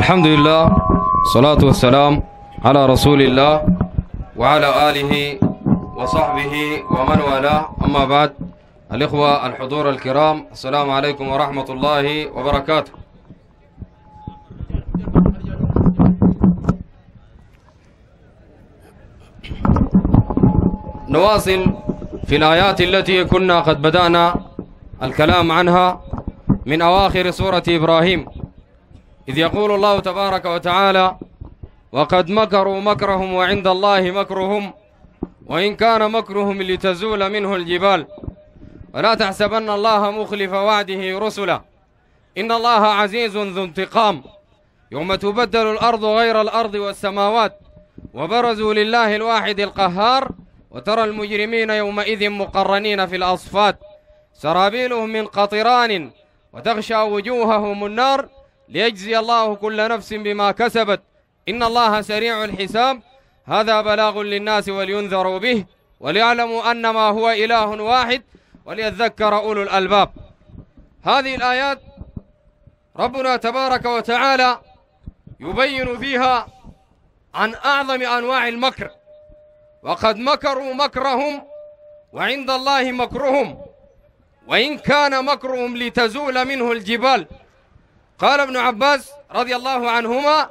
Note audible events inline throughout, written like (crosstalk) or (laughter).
الحمد لله صلاة والسلام على رسول الله وعلى آله وصحبه ومن والاه أما بعد الإخوة الحضور الكرام السلام عليكم ورحمة الله وبركاته نواصل في الآيات التي كنا قد بدأنا الكلام عنها من أواخر سورة إبراهيم إذ يقول الله تبارك وتعالى وقد مكروا مكرهم وعند الله مكرهم وإن كان مكرهم لتزول منه الجبال ولا تحسبن الله مخلف وعده رسله إن الله عزيز ذو انتقام يوم تبدل الأرض غير الأرض والسماوات وبرزوا لله الواحد القهار وترى المجرمين يومئذ مقرنين في الأصفات سرابيلهم من قطران وتغشى وجوههم النار ليجزي الله كل نفس بما كسبت إن الله سريع الحساب هذا بلاغ للناس ولينذروا به وليعلموا أنما هو إله واحد وليذكر أولو الألباب هذه الآيات ربنا تبارك وتعالى يبين فيها عن أعظم أنواع المكر وقد مكروا مكرهم وعند الله مكرهم وإن كان مكرهم لتزول منه الجبال قال ابن عباس رضي الله عنهما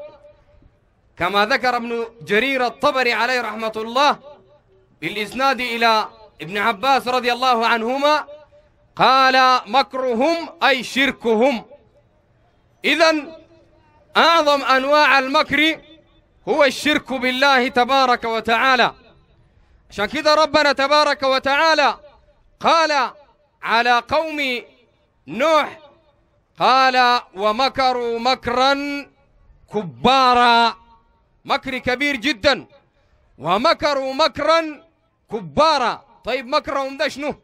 كما ذكر ابن جرير الطبري عليه رحمة الله بالإسناد إلى ابن عباس رضي الله عنهما قال مكرهم أي شركهم إذا أعظم أنواع المكر هو الشرك بالله تبارك وتعالى عشان كده ربنا تبارك وتعالى قال على قوم نوح قال ومكروا مكرا كبارا مكر كبير جدا ومكروا مكرا كبارا طيب مكرهم ده شنو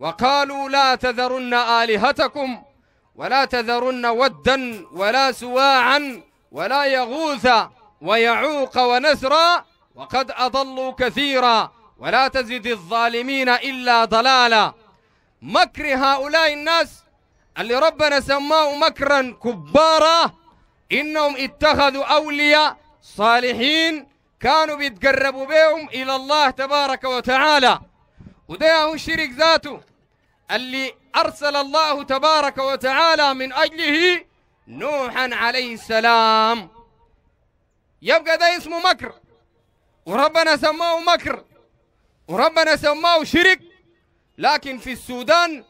وقالوا لا تذرن آلهتكم ولا تذرن ودا ولا سواعا ولا يغوث ويعوق ونسرا وقد أضلوا كثيرا ولا تزد الظالمين إلا ضلالا مكر هؤلاء الناس اللي ربنا سماه مكرا كبارا إنهم اتخذوا أولياء صالحين كانوا بيتقربوا بهم إلى الله تبارك وتعالى وده هو الشرك ذاته اللي أرسل الله تبارك وتعالى من أجله نوحا عليه السلام يبقى ده اسمه مكر وربنا سماه مكر وربنا سماه شرك لكن في السودان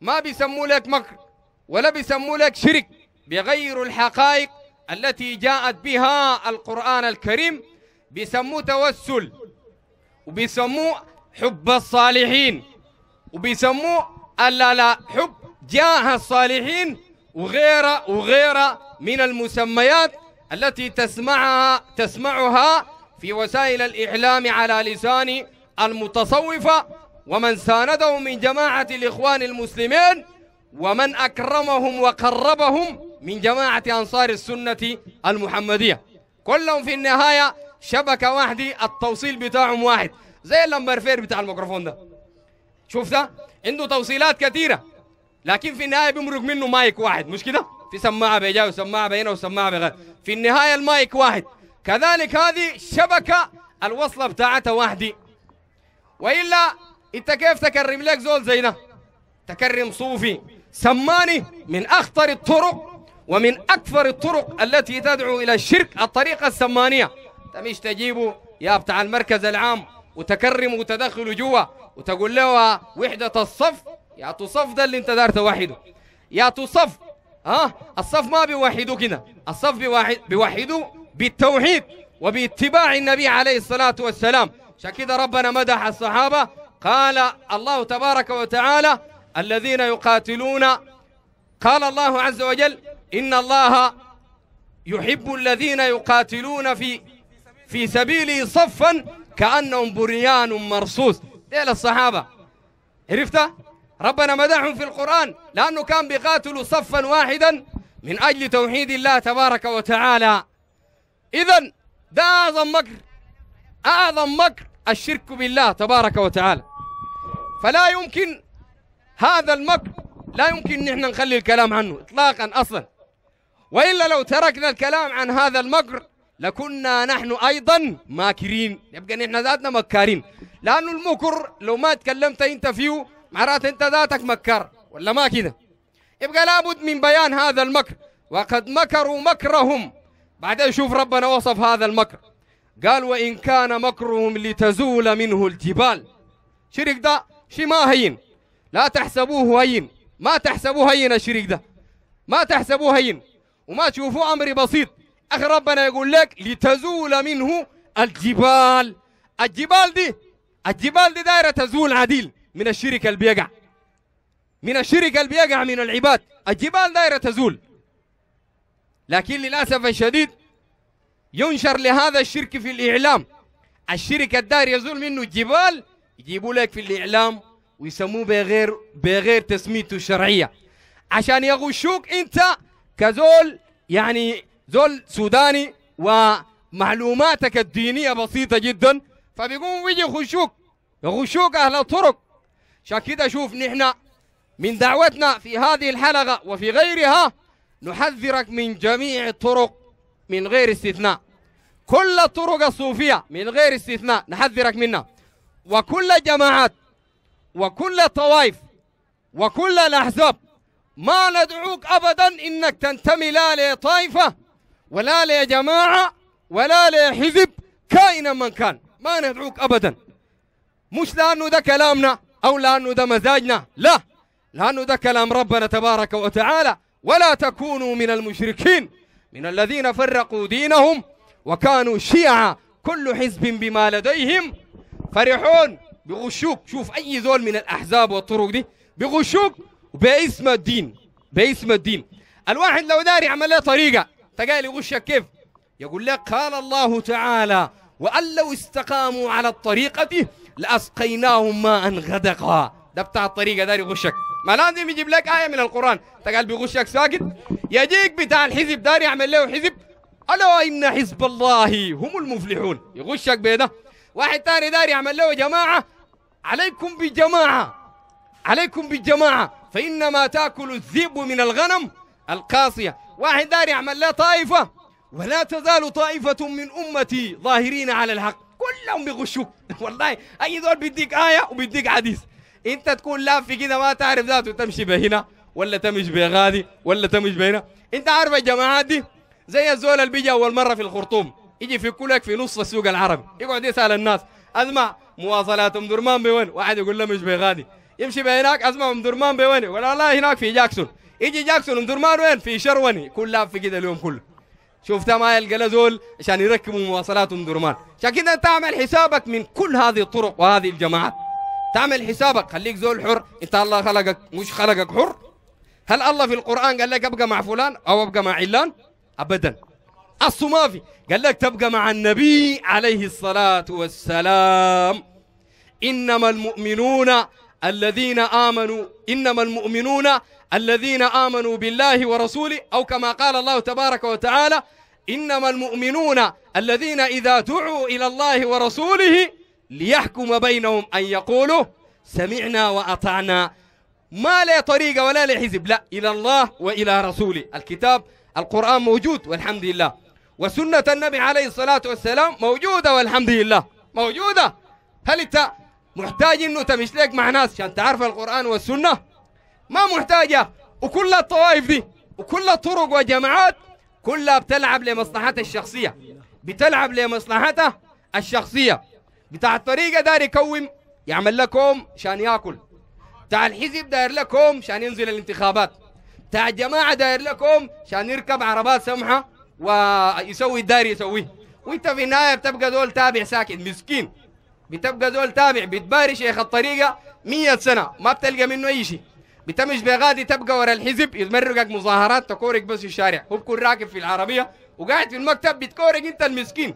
ما بيسموا لك مكر ولا بيسموا لك شرك بيغيروا الحقائق التي جاءت بها القرآن الكريم بيسموه توسل وبيسموه حب الصالحين وبيسموه ألا لا حب جاه الصالحين وغيره وغيره من المسميات التي تسمعها تسمعها في وسائل الإعلام على لسان المتصوفة ومن ساندهم من جماعة الإخوان المسلمين ومن أكرمهم وقربهم من جماعة أنصار السنة المحمدية كلهم في النهاية شبكة واحدة التوصيل بتاعهم واحد زي اللمبرفير بتاع الميكروفون ده شوف ده عنده توصيلات كثيرة لكن في النهاية بيمرق منه مايك واحد مش كده في سماعة بيجا وسماعة بينه وسماعة بغير في النهاية المايك واحد كذلك هذه شبكة الوصلة بتاعتها واحدة وإلا أنت كيف تكرم لك زول زينا تكرم صوفي سماني من أخطر الطرق ومن أكثر الطرق التي تدعو إلى الشرك الطريقة السمانية تمش تجيبه يا بتاع المركز العام وتكرم وتدخله جوا وتقول له وحدة الصف يا تصف ده اللي انت دار توحده يا تصف ها الصف ما بيوحدوا كده الصف بيوحدوا بالتوحيد وباتباع النبي عليه الصلاة والسلام عشان كده ربنا مدح الصحابة قال الله تبارك وتعالى الذين يقاتلون قال الله عز وجل إن الله يحب الذين يقاتلون في في سبيله صفا كأنهم بريان مرصوص ديل إيه الصحابة عرفت ربنا مدحهم في القرآن لأنه كان بيقاتلوا صفا واحدا من أجل توحيد الله تبارك وتعالى إذا ده أعظم مكر أعظم مكر الشرك بالله تبارك وتعالى فلا يمكن هذا المكر لا يمكن نحن نخلي الكلام عنه إطلاقا أصلا وإلا لو تركنا الكلام عن هذا المكر لكنا نحن أيضا ماكرين يبقى نحن ذاتنا مكارين لأنه المكر لو ما تكلمت أنت فيه معناته أنت ذاتك مكر ولا ما كذا يبقى لابد من بيان هذا المكر وقد مكروا مكرهم بعدين شوف ربنا وصف هذا المكر قال وإن كان مكرهم لتزول منه الجبال شرك ده شي ما هين لا تحسبوه هين ما تحسبوه هين الشريك ده ما تحسبوه هين وما تشوفوه أمر بسيط أخي ربنا يقول لك لتزول منه الجبال الجبال دي الجبال دي دايرة تزول عديل من الشرك اللي بيقع من الشرك اللي بيقع من العباد الجبال دايرة تزول لكن للأسف الشديد ينشر لهذا الشرك في الإعلام الشرك الداير يزول منه الجبال يجيبوا لك في الإعلام ويسموه بغير بغير تسميته الشرعيه عشان يغشوك انت كزول يعني زول سوداني ومعلوماتك الدينيه بسيطه جدا فبيقوموا بيجي يخشوك يغشوك اهل الطرق عشان كده شوف نحن من دعوتنا في هذه الحلقه وفي غيرها نحذرك من جميع الطرق من غير استثناء كل الطرق الصوفيه من غير استثناء نحذرك منها وكل جماعات وكل طوائف وكل الأحزاب ما ندعوك أبدا إنك تنتمي لا لطائفة ولا لجماعة ولا لحزب كائنا من كان ما ندعوك أبدا مش لأنه ده كلامنا أو لأنه ده مزاجنا لا لأنه ده كلام ربنا تبارك وتعالى ولا تكونوا من المشركين من الذين فرقوا دينهم وكانوا شيعا كل حزب بما لديهم فرحون بغشوك شوف اي زول من الاحزاب والطرق دي بغشوك باسم الدين باسم الدين الواحد لو داري يعمل له طريقه تقال يغشك كيف يقول لك قال الله تعالى وان لو استقاموا على الطريقه لاسقيناهم ماء غدقا ده بتاع الطريقه داري يغشك ما لازم يجيب لك آية من القرآن تقال بيغشك ساكت يجيك بتاع الحزب داري يعمل له حزب ألا إن حزب الله هم المفلحون يغشك بيده واحد تاني داري يعمل له جماعة عليكم بجماعة عليكم بالجماعة فإنما تأكل الذئب من الغنم القاصية واحد دار يعمل له طائفة ولا تزال طائفة من أمتي ظاهرين على الحق كلهم بيغشوك (laughs) والله أي دول بيديك آية وبيديك حديث أنت تكون لافي كده ما تعرف ذاته تمشي بهنا ولا تمشي بغادي ولا تمشي بهنا أنت عارف الجماعات دي زي الزول اللي بيجي أول مرة في الخرطوم يجي في كلك في نص السوق العربي يقعد يسأل الناس أسمع مواصلات ام درمان بوين واحد يقول له مش بغادي يمشي بهناك ام درمان بوين يقول لا هناك في جاكسون يجي جاكسون ام درمان وين في شروني كلها في كده اليوم كله شفتها ما يلقى زول عشان يركبوا مواصلات ام درمان عشان كده تعمل حسابك من كل هذه الطرق وهذه الجماعات تعمل حسابك خليك زول حر انت الله خلقك مش خلقك حر هل الله في القرآن قال لك ابقى مع فلان او ابقى مع علان ابدا أصله ما في قال لك تبقى مع النبي عليه الصلاة والسلام إنما المؤمنون الذين آمنوا إنما المؤمنون الذين آمنوا بالله ورسوله أو كما قال الله تبارك وتعالى إنما المؤمنون الذين إذا دعوا إلى الله ورسوله ليحكم بينهم أن يقولوا سمعنا وأطعنا ما لا طريقة ولا لحزب حزب لا إلى الله وإلى رسوله الكتاب القرآن موجود والحمد لله وسنة النبي عليه الصلاة والسلام موجودة والحمد لله موجودة هل انت محتاج انه تمشي لك مع ناس عشان تعرف القرآن والسنة ما محتاجة وكل الطوائف دي وكل الطرق والجماعات كلها بتلعب لمصلحتها الشخصية بتلعب لمصلحتها الشخصية بتاع الطريقة داير يكوم يعمل لكم شان ياكل بتاع الحزب داير لكم شان ينزل الانتخابات بتاع الجماعة داير لكم شان يركب عربات سمحة ويسوي الداري يسويه وانت في النهايه بتبقى زول تابع ساكت مسكين بتبقى زول تابع بتباري شيخ الطريقه 100 سنه ما بتلقى منه اي شيء بتمش بغادي تبقى ورا الحزب يتمرقك مظاهرات تكورك بس في الشارع هو بكون راكب في العربيه وقاعد في المكتب بتكورك انت المسكين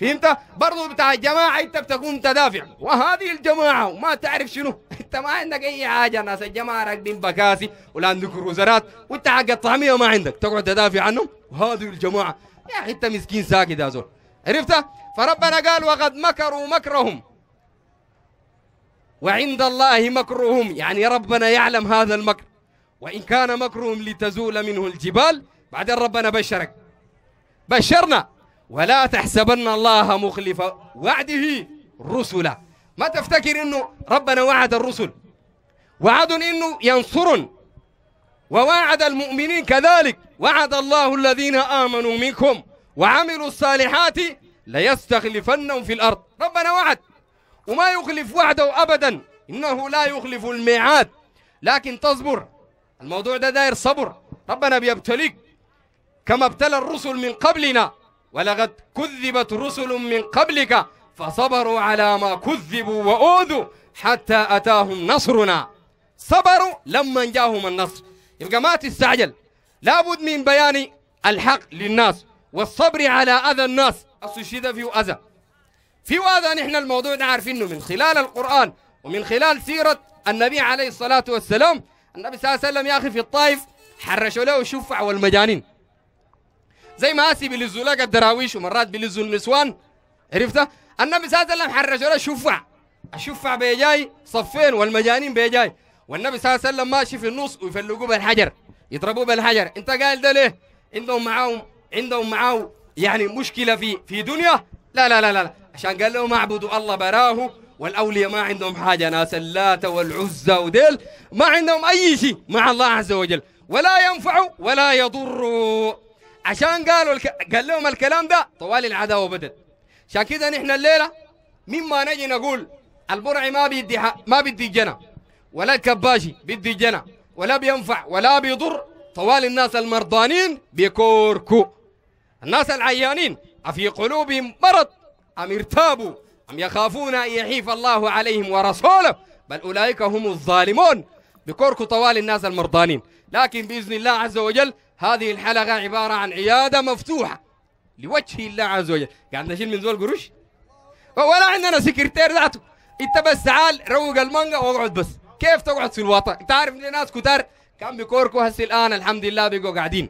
فهمت؟ برضو بتاع الجماعة أنت بتكون تدافع وهذه الجماعة وما تعرف شنو (laughs) أنت ما عندك أي حاجة ناس الجماعة راكبين بكاسي ولاند كروزرات وأنت حق الطعمية ما عندك تقعد تدافع عنهم وهذه الجماعة يا أخي أنت مسكين ساكت يا زول عرفت؟ فربنا قال وقد مكروا مكرهم وعند الله مكرهم يعني ربنا يعلم هذا المكر وإن كان مكرهم لتزول منه الجبال بعدين ربنا بشرك بشرنا ولا تحسبن الله مخلف وعده رسلا ما تفتكر انه ربنا وعد الرسل وعد انه ينصرن ووعد المؤمنين كذلك وعد الله الذين امنوا منكم وعملوا الصالحات ليستخلفنهم في الارض ربنا وعد وما يخلف وعده ابدا انه لا يخلف الميعاد لكن تصبر الموضوع ده داير صبر ربنا بيبتليك كما ابتلى الرسل من قبلنا ولقد كذبت رسل من قبلك فصبروا على ما كذبوا وأوذوا حتى أتاهم نصرنا صبروا لما جاهم النصر يبقى ما تستعجل لابد من بيان الحق للناس والصبر على أذى الناس استشهد فيه أذى في هذا نحن الموضوع ده عارفينه من خلال القرآن ومن خلال سيرة النبي عليه الصلاة والسلام النبي صلى الله عليه وسلم يا أخي في الطائف حرشوا له الشفع والمجانين زي ما اسي بيلزوا لك الدراويش ومرات بيلزوا النسوان عرفتها النبي صلى الله عليه وسلم حرج له شفع الشفع بيجاي صفين والمجانين بيجاي والنبي صلى الله عليه وسلم ماشي في النص ويفلقوه بالحجر يضربوه بالحجر انت قايل ده ليه عندهم معاهم عندهم معاه يعني مشكله في في دنيا لا لا لا لا عشان قال لهم اعبدوا الله براه والاولياء ما عندهم حاجه ناس اللات والعزى وديل ما عندهم اي شيء مع الله عز وجل ولا ينفع ولا يضر عشان قالوا الك... قال لهم الكلام ده طوال العداوه بدت عشان كده نحن الليله مما نجي نقول البرعي ما بيدي حق ما بيدي جنى ولا الكباشي بيدي جنى ولا بينفع ولا بيضر طوال الناس المرضانين بيكوركو الناس العيانين أفي قلوبهم مرض أم ارتابوا أم يخافون أن يحيف الله عليهم ورسوله بل أولئك هم الظالمون بكوركو طوال الناس المرضانين لكن بإذن الله عز وجل هذه الحلقة عبارة عن عيادة مفتوحة لوجه الله عز وجل قاعد نشيل من زول قروش ولا عندنا سكرتير ذاته انت بس تعال روق المانجا واقعد بس كيف تقعد في الوطن انت عارف ناس كتار كان بكوركو هسه الان الحمد لله بقوا قاعدين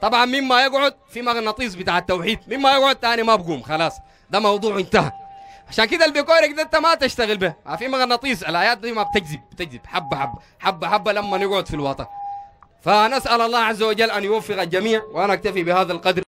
طبعا مما يقعد في مغناطيس بتاع التوحيد مما يقعد تاني ما بقوم خلاص ده موضوع انتهى عشان كده البيكورك ده انت ما تشتغل به ما في مغناطيس الايات دي ما بتجذب بتجذب حبه حبه حبه حبه لما نقعد في الوطن فنسأل الله عز وجل أن يوفق الجميع وأنا أكتفي بهذا القدر